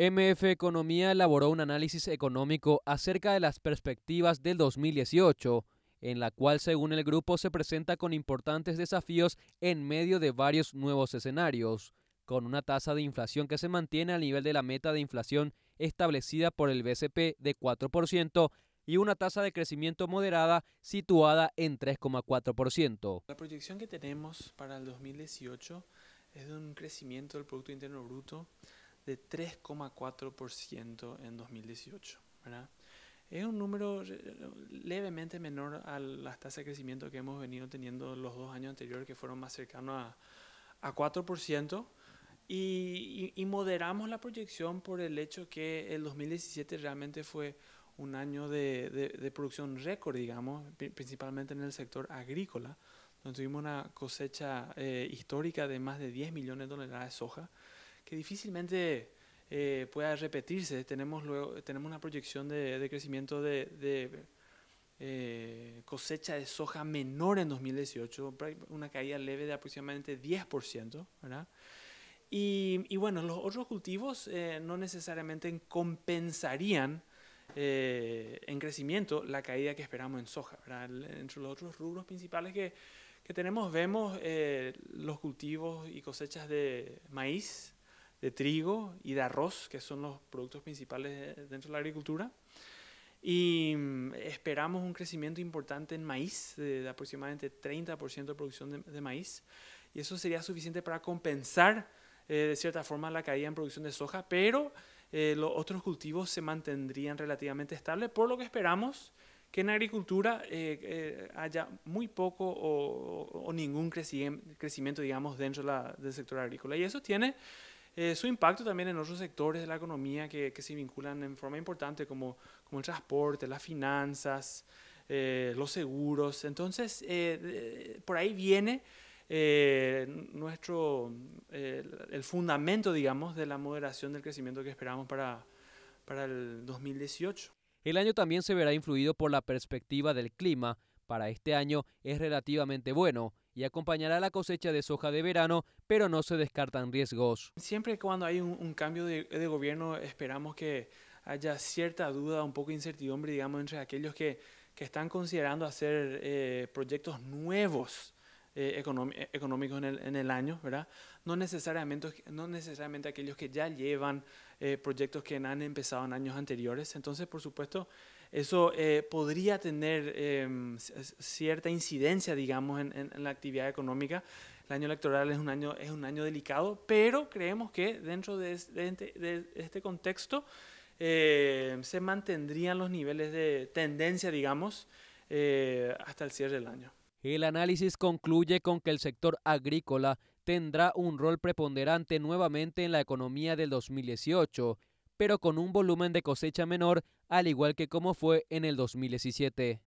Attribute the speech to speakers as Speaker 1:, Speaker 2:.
Speaker 1: MF Economía elaboró un análisis económico acerca de las perspectivas del 2018, en la cual según el grupo se presenta con importantes desafíos en medio de varios nuevos escenarios, con una tasa de inflación que se mantiene al nivel de la meta de inflación establecida por el BCP de 4% y una tasa de crecimiento moderada situada en 3,4%.
Speaker 2: La proyección que tenemos para el 2018 es de un crecimiento del Producto Interno Bruto de 3,4% en 2018. Es un número levemente menor a las tasas de crecimiento que hemos venido teniendo los dos años anteriores, que fueron más cercanos a, a 4%. Y, moderamos la proyección por el hecho que el 2017 realmente fue un año de, de, producción récord, digamos, principalmente en el sector agrícola, donde tuvimos una cosecha eh, histórica de más de 10 millones de toneladas de soja que difícilmente eh, pueda repetirse. Tenemos, luego, tenemos una proyección de, crecimiento de, eh, cosecha de soja menor en 2018, una caída leve de aproximadamente 10%, Y, bueno, los otros cultivos eh, no necesariamente compensarían en crecimiento la caída que esperamos en soja. Entre los otros rubros principales que, que tenemos, vemos los cultivos y cosechas de maíz, de trigo y de arroz, que son los productos principales eh, dentro de la agricultura. Y mm, esperamos un crecimiento importante en maíz, de, aproximadamente 30% de producción de, maíz. Y eso sería suficiente para compensar eh, de cierta forma la caída en producción de soja, pero eh, los otros cultivos se mantendrían relativamente estables, por lo que esperamos que en agricultura haya muy poco o, ningún crecimiento, digamos, dentro del sector agrícola. Y eso tiene eh, su impacto también en otros sectores de la economía que, se vinculan en forma importante, como, como el transporte, las finanzas, eh, los seguros. Entonces, eh, por ahí viene nuestro, el fundamento, digamos, de la moderación del crecimiento que esperamos para, para el 2018. El año
Speaker 1: también se verá influido por la perspectiva del clima. Para este año es relativamente bueno y acompañará la cosecha de soja de verano, pero no se descartan riesgos.
Speaker 2: Siempre cuando hay un, cambio de, gobierno esperamos que haya cierta duda, un poco incertidumbre, digamos, entre aquellos que están considerando hacer eh, proyectos nuevos eh, eh, económicos en el, año, ¿verdad? No necesariamente, no necesariamente aquellos que ya llevan eh, proyectos que han empezado en años anteriores. Entonces, por supuesto, eso podría tener em, cierta incidencia, digamos, en, la actividad económica. El año electoral es un año, es un año delicado, pero creemos que dentro de, de este contexto se mantendrían los niveles de tendencia, digamos, hasta el cierre del año.
Speaker 1: El análisis concluye con que el sector agrícola tendrá un rol preponderante nuevamente en la economía del 2018, pero con un volumen de cosecha menor, al igual que como fue en el 2017.